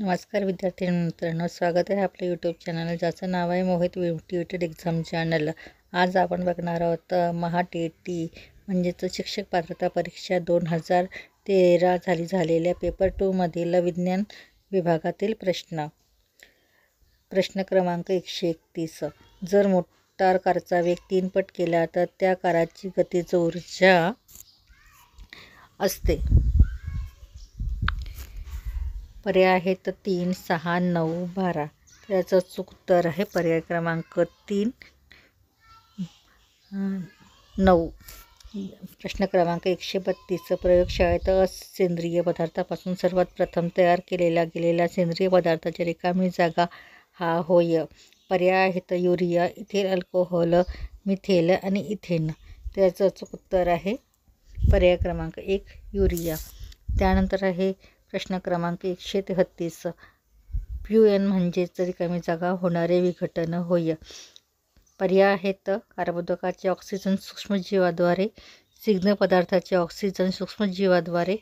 नमस्कार विद्यार्थी मित्रांनो स्वागत आहे आपल्या यूट्यूब चॅनल ज्याचं नाव आहे मोहित ट्युटेड एक्झाम चॅनल आज आपण बघणार आहोत महा टी टी म्हणजेच शिक्षक पात्रता परीक्षा दोन हजार तेरा झाली झालेल्या पेपर टूमधील विज्ञान विभागातील प्रश्न प्रश्न क्रमांक एकशे एकतीस जर मोटार कारचा वेग तीन पट केला तर त्या काराची गती ऊर्जा असते पर्याय आहेत तीन सहा नऊ बारा त्याचं याचं चूक उत्तर आहे पर्याय क्रमांक तीन नऊ प्रश्न क्रमांक एकशे बत्तीस प्रयोगशाळेत असेंद्रिय पदार्थापासून सर्वात प्रथम तयार केलेला गेलेला सेंद्रिय पदार्थाची रिकामी जागा हा होय पर्याय आहे तर युरिया इथेल अल्कोहोल मिथेल आणि इथेन त्याचं चूक उत्तर आहे पर्याय क्रमांक एक युरिया त्यानंतर आहे प्रश्न क्रमांक एकशे तेहत्तीस प्यू एन म्हणजेच कमी जागा होणारे विघटन होय पर्याय आहेत कार्बोदकाचे ऑक्सिजन सूक्ष्मजीवाद्वारे सिग्न पदार्थाचे ऑक्सिजन सूक्ष्मजीवाद्वारे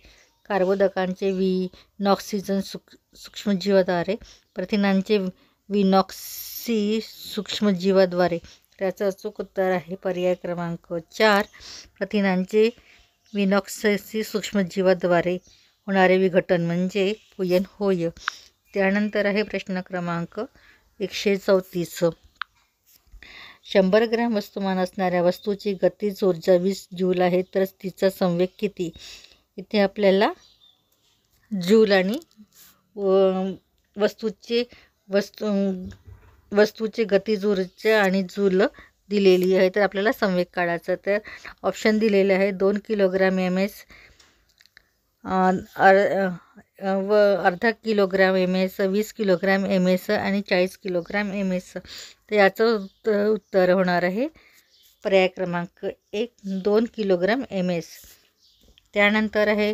कार्बोदकांचे विनॉक्सिजन सूक्ष्म सूक्ष्मजीवाद्वारे प्रथिनांचे विनॉक्सी सूक्ष्मजीवाद्वारे त्याचं अचूक उत्तर आहे पर्याय क्रमांक चार प्रथिनांचे विनॉक्सी सूक्ष्मजीवाद्वारे होणारे विघटन म्हणजे पुयन होय त्यानंतर आहे प्रश्न क्रमांक एकशे चौतीस शंभर ग्रॅम वस्तुमान असणाऱ्या वस्तूची गतीज ऊर्जा वीस जूल आहे तर तिचा संवेग किती इथे आपल्याला जूल आणि वस्तूचे वस्तू वस्तूची गतीज ऊर्जा आणि जूल दिलेली आहे तर आपल्याला संवेग काढायचा तर ऑप्शन दिलेले आहे दोन किलोग्रॅम एम एस अर व अर्धा किलोग्राम एम एस वीस किलोग्राम एम एस आणि चाळीस किलोग्राम एम एस तर याचं उत्त उत्तर होणार आहे पर्याय क्रमांक एक दोन किलोग्राम एम एस त्यानंतर आहे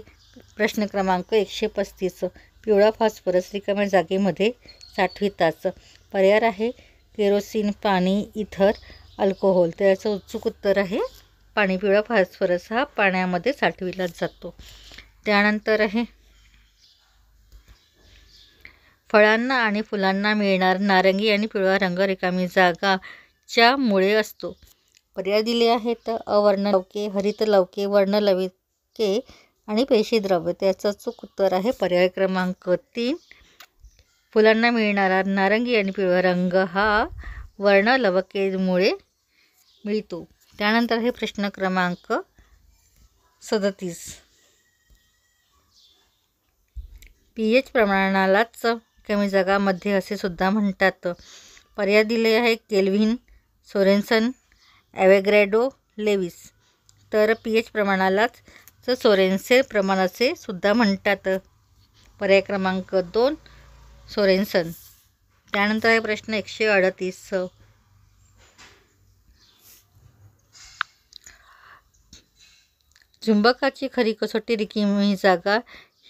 प्रश्न क्रमांक एकशे पस्तीस पिवळा फॉस्फरस रिकाम्या जागेमध्ये साठविताच पर्याय आहे केरोसिन पाणी इथर अल्कोहोल तर याचं उत्सुक उत्तर आहे पाणी पिवळा फॉस्फरस हा पाण्यामध्ये साठविला जातो त्यानंतर आहे फळांना आणि फुलांना मिळणार नारंगी आणि पिवळा रंग रिकामी जागाच्या मुळे असतो पर्याय दिले आहेत अवर्ण लवके हरित लवके वर्णलविके आणि पेशीद्रव्य त्याचं चूक उत्तर आहे पर्याय क्रमांक तीन फुलांना मिळणारा नारंगी आणि पिवळा रंग हा वर्णलवकेमुळे मिळतो त्यानंतर हे प्रश्न क्रमांक सदतीस पी एच प्रमाणालाच कमी जगामध्ये असे सुद्धा म्हणतात पर्याय दिले आहे केल्व्हिन सोरेन्सन ॲवेग्रॅडो लेविस तर पी एच प्रमाणालाच तर प्रमाण असे सुद्धा म्हणतात पर्याय क्रमांक दोन सोरेन्सन त्यानंतर आहे प्रश्न एकशे अडतीस चुंबकाची खरी कसोटी रिकिमी जागा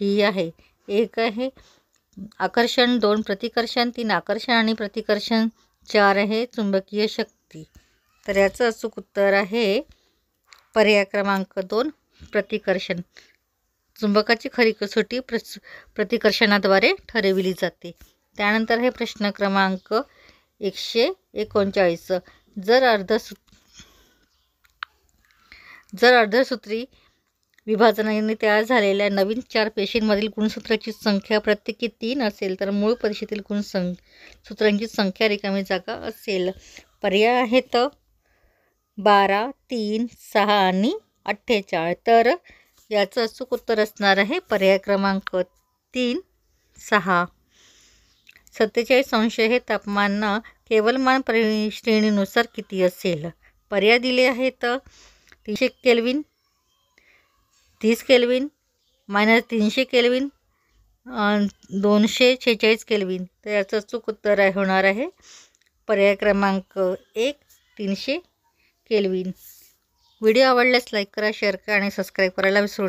ही आहे एक आहे आकर्षण दोन प्रतिकर्षण तीन आकर्षण आणि प्रतिकर्षण चार आहे चुंबकीय शक्ती तर याचं अचूक उत्तर आहे पर्याय क्रमांक दोन प्रतिकर्षण चुंबकाची खरी कसोटी प्र प्रतिकर्षणाद्वारे ठरविली जाते त्यानंतर हे प्रश्न क्रमांक एकशे एकोणचाळीस जर अर्धसू जर अर्धसूत्री विभाजनाने तयार झालेल्या नवीन चार पेशींमधील गुणसूत्राची संख्या प्रत्येकी तीन असेल तर मूळ परिषदेतील गुणसं सूत्रांची संख्या रिकामी जागा असेल पर्याय आहेत बारा तीन सहा आणि अठ्ठेचाळ तर याचं अचूक उत्तर असणार आहे पर्याय क्रमांक तीन सहा सत्तेचाळीस अंश हे तापमान केवलमान परि श्रेणीनुसार किती असेल पर्याय दिले आहेत तीनशे केल्विन तीस केल्विन मायनस तीनशे केल्विन दोनशे शेहेचाळीस केल्विन तर याचं चूक उत्तर आहे होणार आहे पर्याय क्रमांक एक तीनशे केल्विन व्हिडिओ आवडल्यास लाईक करा शेअर करा आणि सबस्क्राईब करायला विसरू नका